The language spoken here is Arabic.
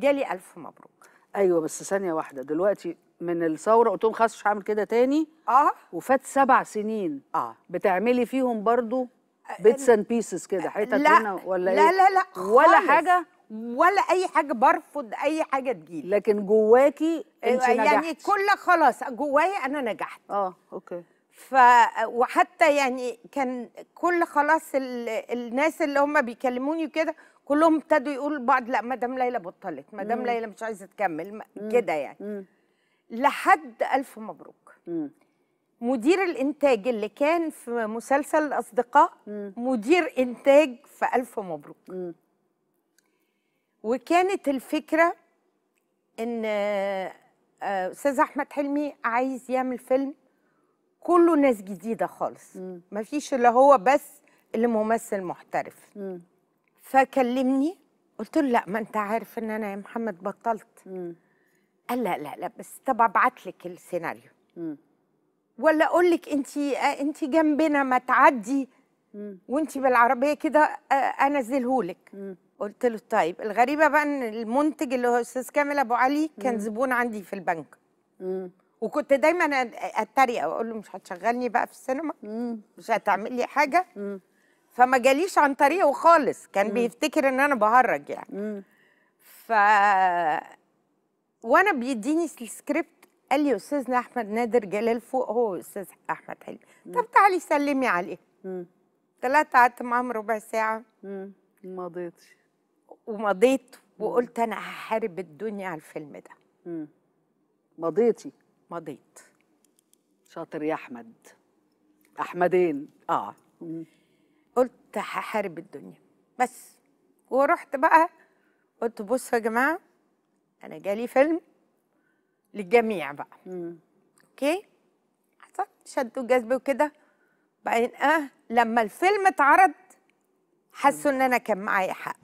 جالي ألف مبروك ايوه بس ثانيه واحده دلوقتي من الثوره قلت لهم خلاص مش هعمل كده تاني اه وفات سبع سنين اه بتعملي فيهم برضو بيتس اند بيسز كده حتت هنا ولا لا ايه لا لا لا ولا حاجه ولا اي حاجه برفض اي حاجه تجيلي لكن جواكي انت يعني نجحت. كل خلاص جوايا انا نجحت اه اوكي ف وحتى يعني كان كل خلاص ال... الناس اللي هم بيكلموني وكده كلهم ابتدوا يقولوا لبعض لا مدام ليلى بطلت مدام ليلى مش عايزه تكمل كده يعني مم. لحد الف مبروك مم. مدير الانتاج اللي كان في مسلسل الاصدقاء مم. مدير انتاج في الف مبروك مم. وكانت الفكره ان آه، استاذ احمد حلمي عايز يعمل فيلم كله ناس جديده خالص ما فيش اللي هو بس اللي ممثل محترف م. فكلمني قلت له لا ما انت عارف ان انا يا محمد بطلت م. قال لا لا لا بس طب ابعت لك السيناريو م. ولا اقول لك انت انت جنبنا ما تعدي وانت بالعربيه كده آه، انزله لك قلت له طيب الغريبه بقى ان المنتج اللي هو استاذ كامل ابو علي كان زبون عندي في البنك وكنت دايما اتريق واقول له مش هتشغلني بقى في السينما مش هتعمل لي حاجه فما جاليش عن طريقه خالص كان مم. بيفتكر ان انا بهرج يعني مم. ف وانا بيديني السكريبت قال لي استاذنا احمد نادر جلال فوق هو استاذ احمد حلمي طب تعالي سلمي عليه طلعت قعدت معاهم ربع ساعه مم. ما ومضيت وقلت انا هحارب الدنيا على الفيلم ده مضيتي مضيت شاطر يا احمد احمدين اه قلت هحارب الدنيا بس ورحت بقى قلت بصوا يا جماعه انا جالي فيلم للجميع بقى مم. اوكي حصل شد وجذب وكده بعدين اه لما الفيلم اتعرض حسوا ان انا كان معايا حق